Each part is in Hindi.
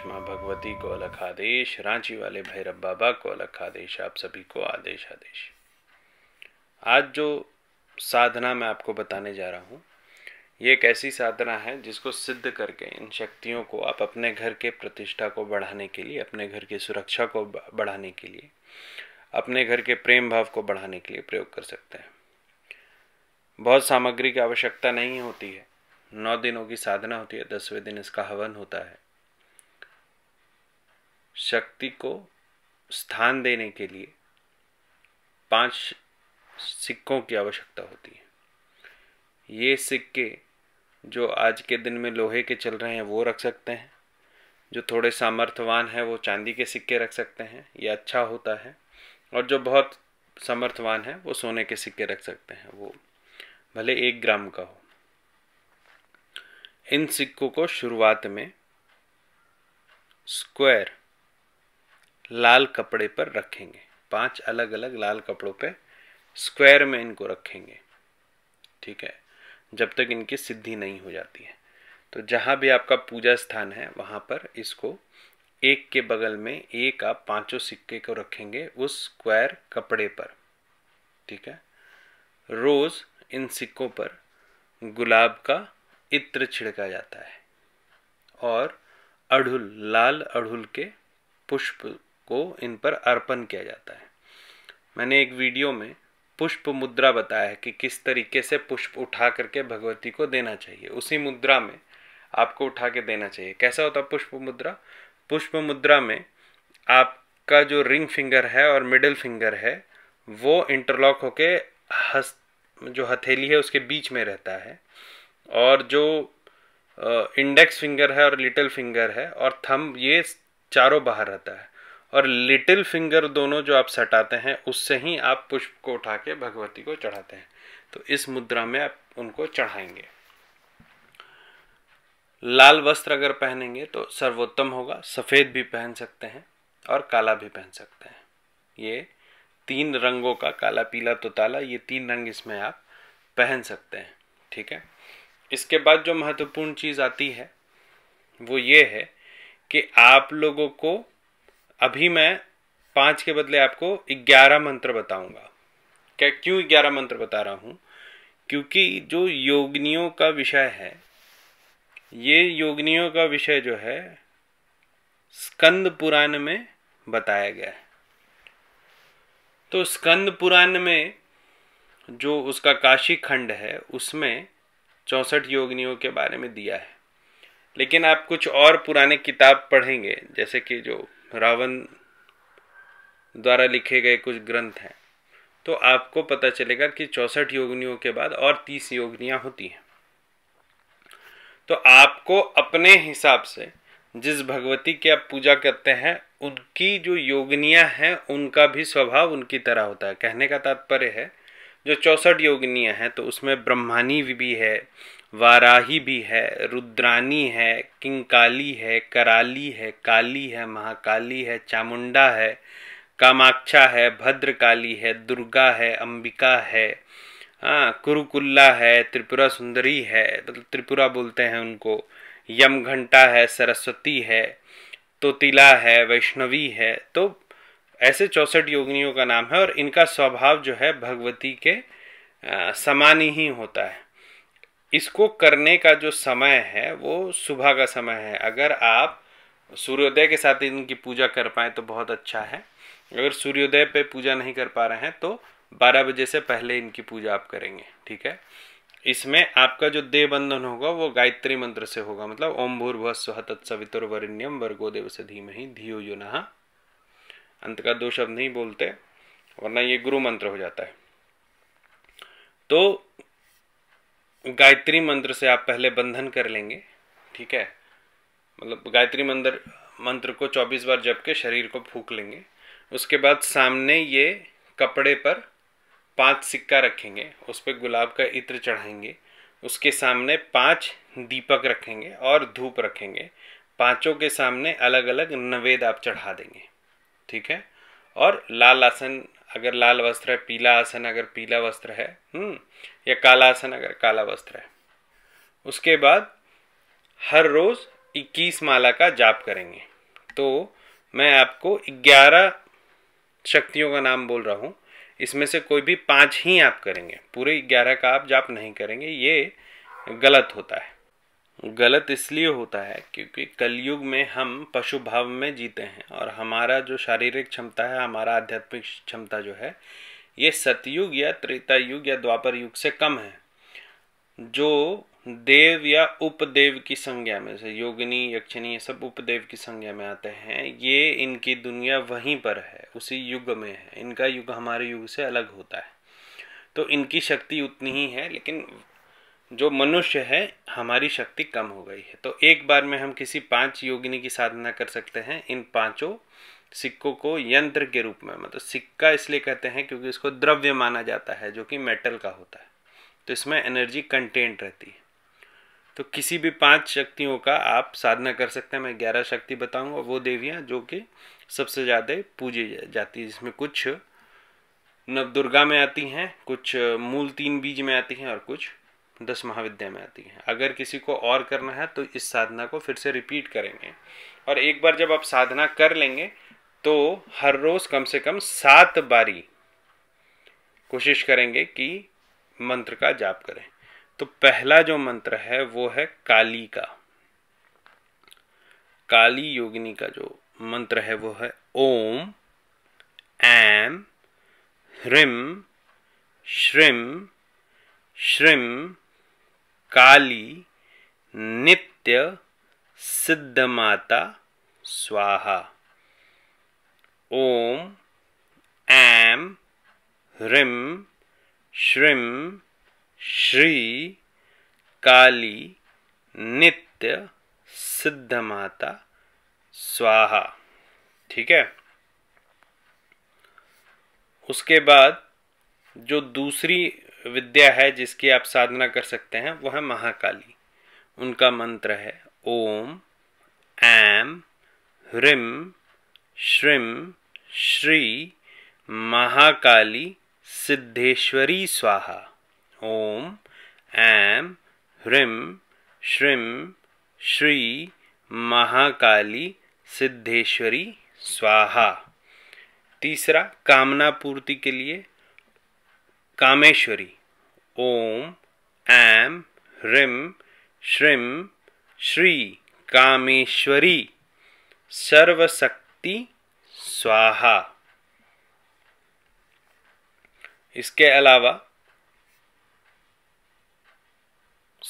आदेश माँ भगवती को अलग आदेश रांची वाले भैरव बाबा को अलग आदेश आप सभी को आदेश आदेश आज जो साधना मैं आपको बताने जा रहा हूँ ये एक ऐसी साधना है जिसको सिद्ध करके इन शक्तियों को आप अपने घर के प्रतिष्ठा को बढ़ाने के लिए अपने घर की सुरक्षा को बढ़ाने के लिए अपने घर के प्रेम भाव को बढ़ाने के लिए प्रयोग कर सकते हैं बहुत सामग्री की आवश्यकता नहीं होती है नौ दिनों की साधना होती है दसवें दिन इसका हवन होता है शक्ति को स्थान देने के लिए पांच सिक्कों की आवश्यकता होती है ये सिक्के जो आज के दिन में लोहे के चल रहे हैं वो रख सकते हैं जो थोड़े सामर्थ्यवान हैं वो चांदी के सिक्के रख सकते हैं ये अच्छा होता है और जो बहुत समर्थवान है वो सोने के सिक्के रख सकते हैं वो भले एक ग्राम का हो इन सिक्कों को शुरुआत में स्क्वायर लाल कपड़े पर रखेंगे पांच अलग अलग लाल कपड़ों पे स्क्वायर में इनको रखेंगे ठीक है जब तक इनकी सिद्धि नहीं हो जाती है तो जहाँ भी आपका पूजा स्थान है वहाँ पर इसको एक के बगल में एक आप पांचों सिक्के को रखेंगे उस स्क्वायर कपड़े पर ठीक है रोज़ इन सिक्कों पर गुलाब का इत्र छिड़का जाता है और अड़हुल लाल अड़हुल के पुष्प को इन पर अर्पण किया जाता है मैंने एक वीडियो में पुष्प मुद्रा बताया है कि किस तरीके से पुष्प उठा करके भगवती को देना चाहिए उसी मुद्रा में आपको उठा के देना चाहिए कैसा होता पुष्प मुद्रा पुष्प मुद्रा में आपका जो रिंग फिंगर है और मिडिल फिंगर है वो इंटरलॉक होके हस्त जो हथेली है उसके बीच में रहता है और जो इंडेक्स फिंगर है और लिटिल फिंगर है और थंब ये चारों बाहर रहता है और लिटिल फिंगर दोनों जो आप सटाते हैं उससे ही आप पुष्प को उठा के भगवती को चढ़ाते हैं तो इस मुद्रा में आप उनको चढ़ाएंगे लाल वस्त्र अगर पहनेंगे तो सर्वोत्तम होगा सफ़ेद भी पहन सकते हैं और काला भी पहन सकते हैं ये तीन रंगों का काला पीला तो ताला ये तीन रंग इसमें आप पहन सकते हैं ठीक है इसके बाद जो महत्वपूर्ण चीज़ आती है वो ये है कि आप लोगों को अभी मैं पांच के बदले आपको ग्यारह मंत्र बताऊंगा क्या क्यों ग्यारह मंत्र बता रहा हूं क्योंकि जो योगनियों का विषय है ये योगनियों का विषय जो है स्कंद पुराण में बताया गया है तो स्कंद पुराण में जो उसका काशी खंड है उसमें चौंसठ योगनियों के बारे में दिया है लेकिन आप कुछ और पुराने किताब पढ़ेंगे जैसे कि जो रावण द्वारा लिखे गए कुछ ग्रंथ हैं तो आपको पता चलेगा कि चौसठ योगनियों के बाद और तीस योगनियाँ होती हैं तो आपको अपने हिसाब से जिस भगवती की आप पूजा करते हैं उनकी जो योगनियाँ हैं उनका भी स्वभाव उनकी तरह होता है कहने का तात्पर्य है जो चौसठ योगनियाँ हैं तो उसमें ब्रह्मानी भी है वाराही भी है रुद्रानी है किंकाली है कराली है काली है महाकाली है चामुंडा है कामाक्षा है भद्रकाली है दुर्गा है अंबिका है हाँ कुरुकुल्ला है त्रिपुरा सुंदरी है मतलब त्रिपुरा बोलते हैं उनको यम घंटा है सरस्वती है तोतिला है वैष्णवी है तो ऐसे चौंसठ योगिनियों का नाम है और इनका स्वभाव जो है भगवती के समान ही होता है इसको करने का जो समय है वो सुबह का समय है अगर आप सूर्योदय के साथ इनकी पूजा कर पाएँ तो बहुत अच्छा है अगर सूर्योदय पे पूजा नहीं कर पा रहे हैं तो 12 बजे से पहले इनकी पूजा आप करेंगे ठीक है इसमें आपका जो देव बंधन होगा वो गायत्री मंत्र से होगा मतलब ओम भूर्भुव स्व वरिण्यम वर्गो देव से धीम ही धियो यो नहा अंत का दो शब्द नहीं बोलते वरना ये गुरु मंत्र हो जाता है तो गायत्री मंत्र से आप पहले बंधन कर लेंगे ठीक है मतलब गायत्री मंत्र मंत्र को 24 बार जप के शरीर को फूक लेंगे उसके बाद सामने ये कपड़े पर पांच सिक्का रखेंगे उस पर गुलाब का इत्र चढ़ाएंगे उसके सामने पांच दीपक रखेंगे और धूप रखेंगे पांचों के सामने अलग अलग नवेद आप चढ़ा देंगे ठीक है और लाल आसन अगर लाल वस्त्र है पीला आसन अगर पीला वस्त्र है हम्म, या काला आसन अगर काला वस्त्र है उसके बाद हर रोज़ 21 माला का जाप करेंगे तो मैं आपको 11 शक्तियों का नाम बोल रहा हूँ इसमें से कोई भी पांच ही आप करेंगे पूरे 11 का आप जाप नहीं करेंगे ये गलत होता है गलत इसलिए होता है क्योंकि कलयुग में हम पशु भाव में जीते हैं और हमारा जो शारीरिक क्षमता है हमारा आध्यात्मिक क्षमता जो है ये सतयुग या त्रेता युग या द्वापर युग से कम है जो देव या उपदेव की संज्ञा में जैसे योगिनी यक्षिणी ये सब उपदेव की संज्ञा में आते हैं ये इनकी दुनिया वहीं पर है उसी युग में है इनका युग हमारे युग से अलग होता है तो इनकी शक्ति उतनी ही है लेकिन जो मनुष्य है हमारी शक्ति कम हो गई है तो एक बार में हम किसी पांच योगिनी की साधना कर सकते हैं इन पांचों सिक्कों को यंत्र के रूप में मतलब सिक्का इसलिए कहते हैं क्योंकि इसको द्रव्य माना जाता है जो कि मेटल का होता है तो इसमें एनर्जी कंटेंट रहती है तो किसी भी पांच शक्तियों का आप साधना कर सकते हैं मैं ग्यारह शक्ति बताऊंगा वो देवियाँ जो कि सबसे ज़्यादा पूजी जाती है जिसमें कुछ नवदुर्गा में आती हैं कुछ मूल तीन बीज में आती हैं और कुछ दस महाविद्या में आती है अगर किसी को और करना है तो इस साधना को फिर से रिपीट करेंगे और एक बार जब आप साधना कर लेंगे तो हर रोज कम से कम सात बारी कोशिश करेंगे कि मंत्र का जाप करें तो पहला जो मंत्र है वो है काली का काली योगिनी का जो मंत्र है वो है ओम एम ह्रिम श्रिम श्रिम काली नित्य सिद्धमाता स्वाहा ओम ऐम ह्रीम श्रीम श्री काली नित्य सिद्धमाता स्वाहा ठीक है उसके बाद जो दूसरी विद्या है जिसकी आप साधना कर सकते हैं वह है महाकाली उनका मंत्र है ओम ऐम ह्रिम श्रिम श्री महाकाली सिद्धेश्वरी स्वाहा ओम ऐम ह्रिम श्रिम श्री महाकाली सिद्धेश्वरी स्वाहा तीसरा कामना पूर्ति के लिए कामेश्वरी ओम ऐम ह्रीम श्रीम श्री कामेश्वरी सर्वशक्ति स्वाहा इसके अलावा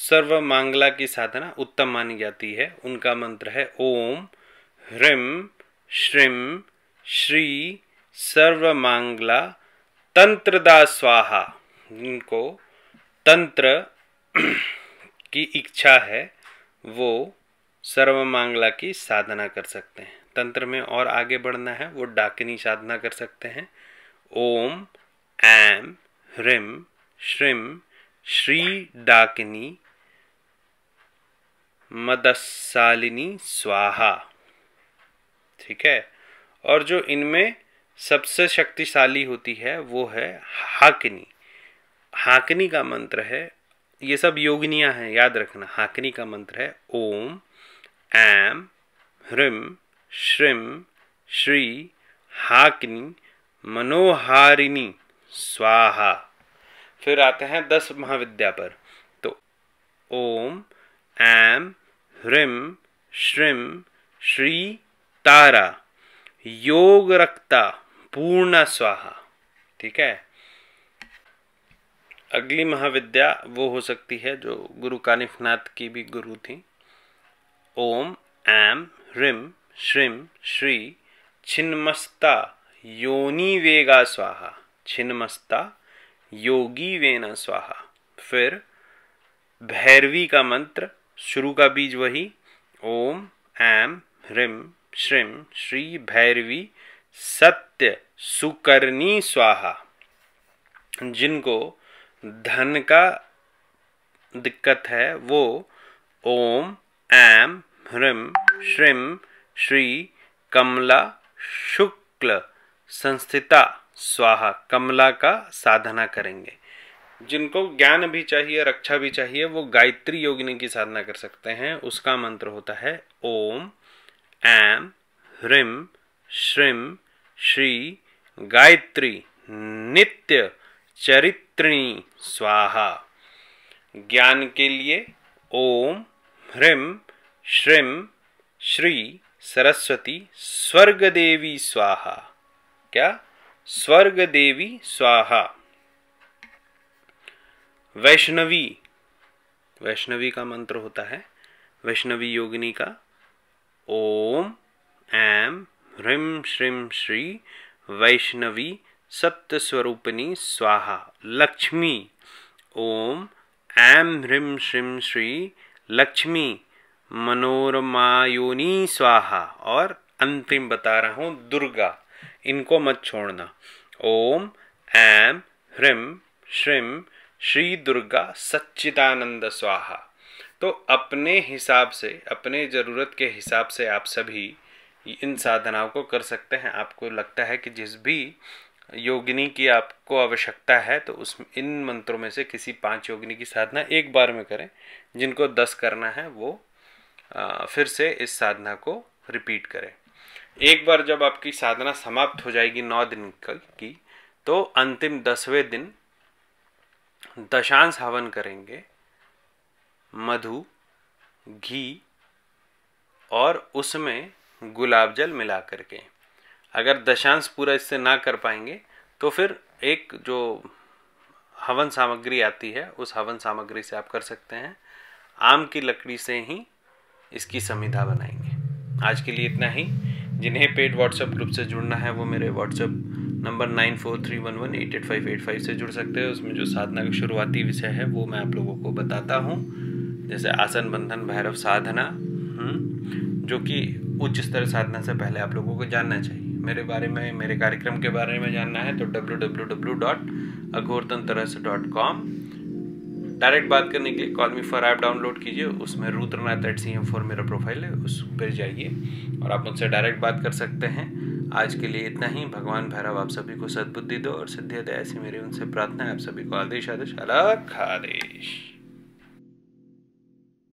सर्व मांगला की साधना उत्तम मानी जाती है उनका मंत्र है ओम ह्रीम श्रीम श्री सर्व मांगला तंत्रदा स्वाहा जिनको तंत्र की इच्छा है वो सर्व मांगला की साधना कर सकते हैं तंत्र में और आगे बढ़ना है वो डाकिनी साधना कर सकते हैं ओम ऐम ह्रीम श्रीम श्री डाकिनी मदसालिनी स्वाहा ठीक है और जो इनमें सबसे शक्तिशाली होती है वो है हाकनी हाकनी का मंत्र है ये सब योगिनियाँ हैं याद रखना हाकनी का मंत्र है ओम ऐम ह्रीम श्रीम श्री हाकनी मनोहारिणी स्वाहा फिर आते हैं दस महाविद्या पर तो ओम ऐम ह्रीम श्रीम श्री तारा योग रक्ता पूर्ण स्वाहा ठीक है अगली महाविद्या वो हो सकती है जो गुरु कानिफनाथ की भी गुरु थी ओम ऐम ह्रीम श्रीम श्री छिन्मस्ता योनि वेगा स्वाहा छिन्मस्ता योगी वेना स्वाहा फिर भैरवी का मंत्र शुरू का बीज वही ओम एम ह्रीम श्रीम श्री भैरवी सत्य सुकर्णी स्वाहा जिनको धन का दिक्कत है वो ओम ऐम ह्रीम श्रीम श्री कमला शुक्ल संस्थिता स्वाहा कमला का साधना करेंगे जिनको ज्ञान भी चाहिए रक्षा भी चाहिए वो गायत्री योगिनी की साधना कर सकते हैं उसका मंत्र होता है ओम एम ह्रीम श्रीम श्री गायत्री नित्य चरित्रिणी स्वाहा ज्ञान के लिए ओम ह्रीम श्रीम श्री सरस्वती स्वर्ग देवी स्वाहा क्या स्वर्ग देवी स्वाहा वैष्णवी वैष्णवी का मंत्र होता है वैष्णवी योगिनी का ओम एम ह्रीं श्रीं श्री वैष्णवी सप्तस्वरूपिणी स्वाहा लक्ष्मी ओम ऐं ह्रीं श्रीं श्री लक्ष्मी मनोरमायोनी स्वाहा और अंतिम बता रहा हूँ दुर्गा इनको मत छोड़ना ओम ऐं ह्रीं श्रीम श्री दुर्गा सच्चिदानंद स्वाहा तो अपने हिसाब से अपने ज़रूरत के हिसाब से आप सभी इन साधनाओं को कर सकते हैं आपको लगता है कि जिस भी योगिनी की आपको आवश्यकता है तो उस इन मंत्रों में से किसी पांच योगिनी की साधना एक बार में करें जिनको दस करना है वो फिर से इस साधना को रिपीट करें एक बार जब आपकी साधना समाप्त हो जाएगी नौ दिन की तो अंतिम दसवें दिन दशांश हवन करेंगे मधु घी और उसमें गुलाब जल मिला करके अगर दशांश पूरा इससे ना कर पाएंगे तो फिर एक जो हवन सामग्री आती है उस हवन सामग्री से आप कर सकते हैं आम की लकड़ी से ही इसकी संविधा बनाएंगे आज के लिए इतना ही जिन्हें पेड व्हाट्सएप ग्रुप से जुड़ना है वो मेरे WhatsApp number nine four three one one eight eight five eight five से जुड़ सकते हैं उसमें जो साधना का शुरुआती विषय है वो मैं आप लोगों को बताता हूँ जैसे आसन बंधन भैरव साधना हम्म, जो कि उच्च स्तर साधना से पहले आप लोगों को जानना चाहिए मेरे बारे में मेरे कार्यक्रम के बारे में जानना है तो डब्ल्यू डब्ल्यू डब्ल्यू डॉट तरस डॉट कॉम डायरेक्ट बात करने के लिए call me for app download कीजिए उसमें Rudranath at C M four मेरा प्रोफाइल है उस पर जाइए और आप मुझसे डायरेक्ट बात कर सकते हैं आज के लिए इतना ही भगवान भैरव आप सभी को सद्बुद्धि दो और सिद्धि दे ऐसी मेरी उनसे प्रार्थना है आप सभी को आदेश आदेश अलग आदेश